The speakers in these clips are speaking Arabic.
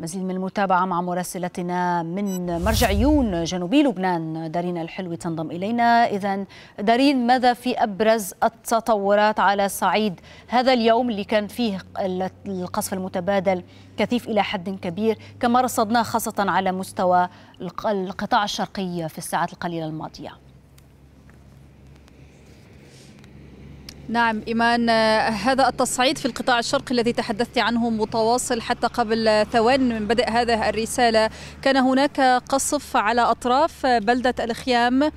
مزيد من المتابعة مع مراسلتنا من مرجعيون جنوبي لبنان دارين الحلوي تنضم إلينا إذا دارين ماذا في أبرز التطورات على صعيد هذا اليوم اللي كان فيه القصف المتبادل كثيف إلى حد كبير كما رصدناه خاصة على مستوى القطاع الشرقي في الساعات القليلة الماضية نعم إيمان آه، هذا التصعيد في القطاع الشرقي الذي تحدثت عنه متواصل حتى قبل ثوان من بدء هذه الرسالة كان هناك قصف على أطراف بلدة الخيام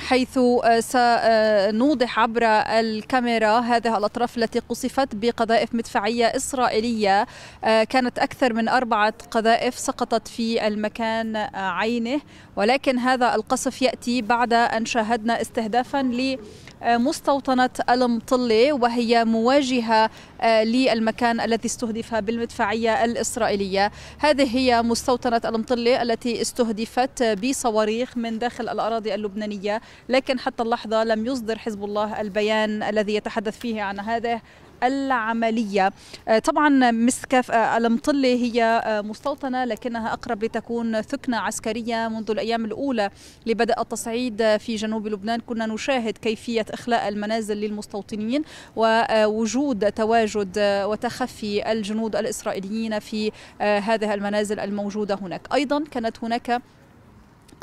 حيث آه، سنوضح عبر الكاميرا هذه الأطراف التي قصفت بقذائف مدفعية إسرائيلية آه، كانت أكثر من أربعة قذائف سقطت في المكان عينه ولكن هذا القصف يأتي بعد أن شاهدنا استهدافا ل مستوطنة المطلة وهي مواجهة آه، للمكان الذي استهدف بالمدفعية الإسرائيلية هذه هي مستوطنة المطلة التي استهدفت بصواريخ من داخل الأراضي اللبنانية لكن حتى اللحظة لم يصدر حزب الله البيان الذي يتحدث فيه عن هذه العملية آه، طبعا مسكف آه، المطلة هي آه، مستوطنة لكنها أقرب لتكون ثكنة عسكرية منذ الأيام الأولى لبدء التصعيد في جنوب لبنان كنا نشاهد كيفية إخلاء المنازل للمستوطنين ووجود تواجد وتخفي الجنود الإسرائيليين في هذه المنازل الموجودة هناك أيضا كانت هناك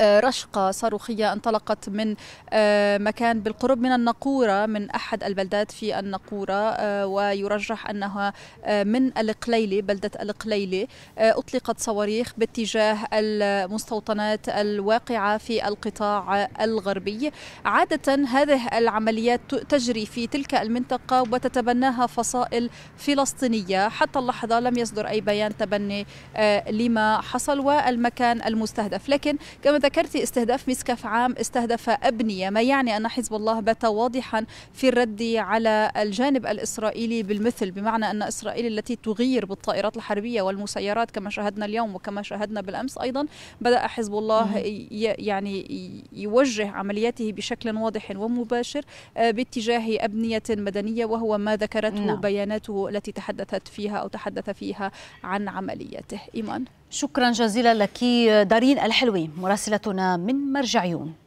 رشقة صاروخية انطلقت من آه، مكان بالقرب من النقورة من أحد البلدات في النقورة آه، ويرجح أنها آه، من القليلة بلدة القليلة أطلقت صواريخ باتجاه المستوطنات الواقعة في القطاع الغربي عادة هذه العمليات تجري في تلك المنطقة وتتبناها فصائل فلسطينية حتى اللحظة لم يصدر أي بيان تبني لما حصل والمكان المستهدف لكن كما ذكرتي استهداف مسكف عام استهدف أبنية ما يعني أن حزب الله بات واضحا في الرد على الجانب الإسرائيلي بالمثل بمعنى أن إسرائيل التي تغير بالطائرات الحربية والمسيرات كما شاهدنا اليوم وكما شاهدنا بالأمس أيضا بدأ حزب الله يعني يوجه عملياته بشكل واضح ومباشر آه، باتجاه أبنية مدنية وهو ما ذكرته نعم. بياناته التي تحدثت فيها أو تحدث فيها عن عملياته إيمان شكرا جزيلا لك دارين الحلوي مراسلتنا من مرجعيون